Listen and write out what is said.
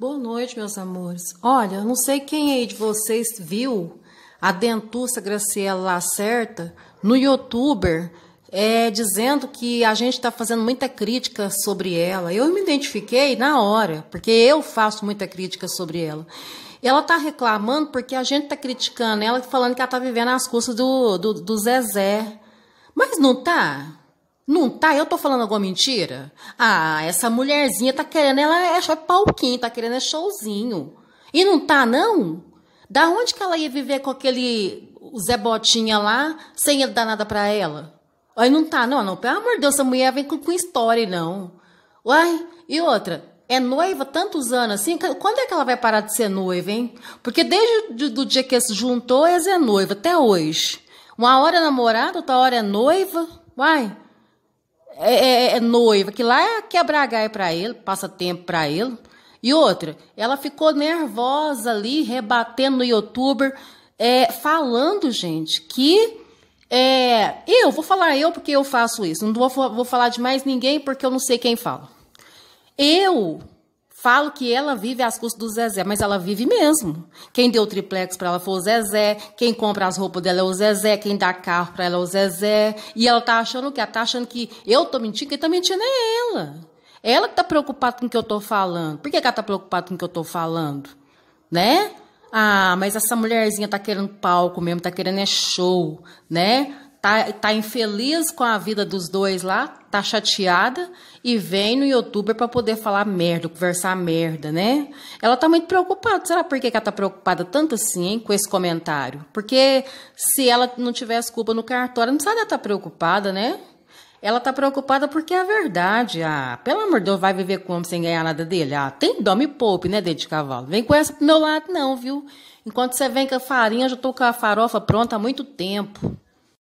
Boa noite, meus amores. Olha, eu não sei quem aí de vocês viu a dentuça Graciela Lacerta no youtuber é, dizendo que a gente está fazendo muita crítica sobre ela. Eu me identifiquei na hora, porque eu faço muita crítica sobre ela. Ela está reclamando porque a gente está criticando ela, falando que ela está vivendo às custas do, do, do Zezé. Mas não está. Não tá? Eu tô falando alguma mentira? Ah, essa mulherzinha tá querendo, ela é, pauquinho, palquinho, tá querendo é showzinho. E não tá, não? Da onde que ela ia viver com aquele Zé Botinha lá, sem ele dar nada pra ela? Aí não tá, não, não. Pelo amor de Deus, essa mulher vem com, com história, não. Uai, e outra? É noiva tantos anos assim? Quando é que ela vai parar de ser noiva, hein? Porque desde o dia que se juntou, eles é noiva, até hoje. Uma hora é namorada, outra hora é noiva. Uai, é, é, é, é noiva, que lá é quebrar gaia para ele, passa tempo para ele. E outra, ela ficou nervosa ali, rebatendo no youtuber, é, falando, gente, que é, eu vou falar eu porque eu faço isso. Não vou, vou falar de mais ninguém porque eu não sei quem fala. Eu Falo que ela vive às custas do Zezé, mas ela vive mesmo. Quem deu o triplex para ela foi o Zezé, quem compra as roupas dela é o Zezé, quem dá carro para ela é o Zezé. E ela tá achando que ela tá achando que eu tô mentindo, quem tá mentindo é ela. Ela que tá preocupada com o que eu tô falando. Por que, que ela tá preocupada com o que eu tô falando? Né? Ah, mas essa mulherzinha tá querendo palco mesmo, tá querendo é show, né? tá, tá infeliz com a vida dos dois lá, tá chateada e vem no youtuber para poder falar merda, conversar merda, né? Ela tá muito preocupada. Será por que, ela tá preocupada tanto assim, hein, com esse comentário? Porque se ela não tivesse culpa no cartório, não sabe ela tá preocupada, né? Ela tá preocupada porque é a verdade. Ah, pelo amor de Deus, vai viver como sem ganhar nada dele? Ah, tem dó, me poupe, né, dedo de cavalo? Vem com essa pro meu lado, não, viu? Enquanto você vem com a farinha, eu já tô com a farofa pronta há muito tempo.